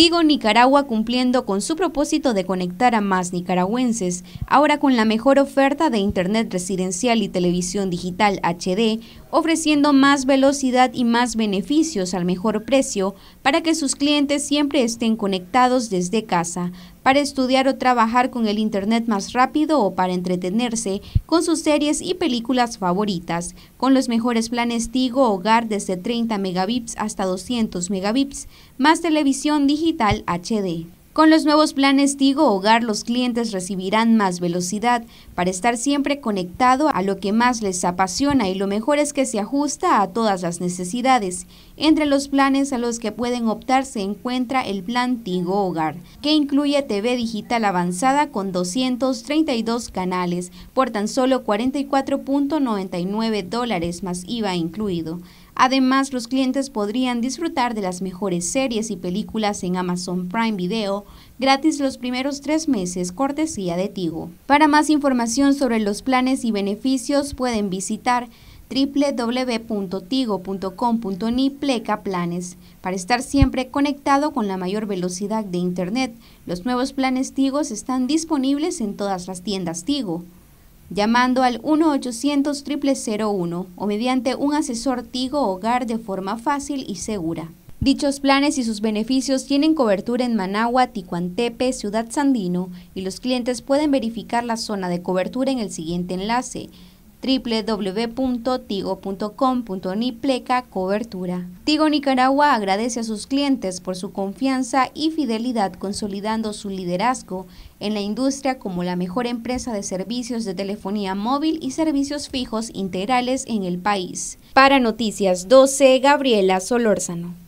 Sigo Nicaragua cumpliendo con su propósito de conectar a más nicaragüenses, ahora con la mejor oferta de Internet residencial y televisión digital HD, ofreciendo más velocidad y más beneficios al mejor precio para que sus clientes siempre estén conectados desde casa, para estudiar o trabajar con el Internet más rápido o para entretenerse con sus series y películas favoritas, con los mejores planes Tigo Hogar desde 30 megabits hasta 200 megabits, más televisión digital HD. Con los nuevos planes Tigo Hogar, los clientes recibirán más velocidad para estar siempre conectado a lo que más les apasiona y lo mejor es que se ajusta a todas las necesidades. Entre los planes a los que pueden optar se encuentra el plan Tigo Hogar, que incluye TV digital avanzada con 232 canales por tan solo 44.99 dólares más IVA incluido. Además, los clientes podrían disfrutar de las mejores series y películas en Amazon Prime Video gratis los primeros tres meses, cortesía de Tigo. Para más información sobre los planes y beneficios pueden visitar www.tigo.com.ni pleca planes. Para estar siempre conectado con la mayor velocidad de Internet, los nuevos planes Tigo están disponibles en todas las tiendas Tigo. Llamando al 1-800-001 o mediante un asesor Tigo Hogar de forma fácil y segura. Dichos planes y sus beneficios tienen cobertura en Managua, Ticuantepe, Ciudad Sandino y los clientes pueden verificar la zona de cobertura en el siguiente enlace www.tigo.com.nipleca cobertura. Tigo Nicaragua agradece a sus clientes por su confianza y fidelidad consolidando su liderazgo en la industria como la mejor empresa de servicios de telefonía móvil y servicios fijos integrales en el país. Para Noticias 12, Gabriela Solórzano.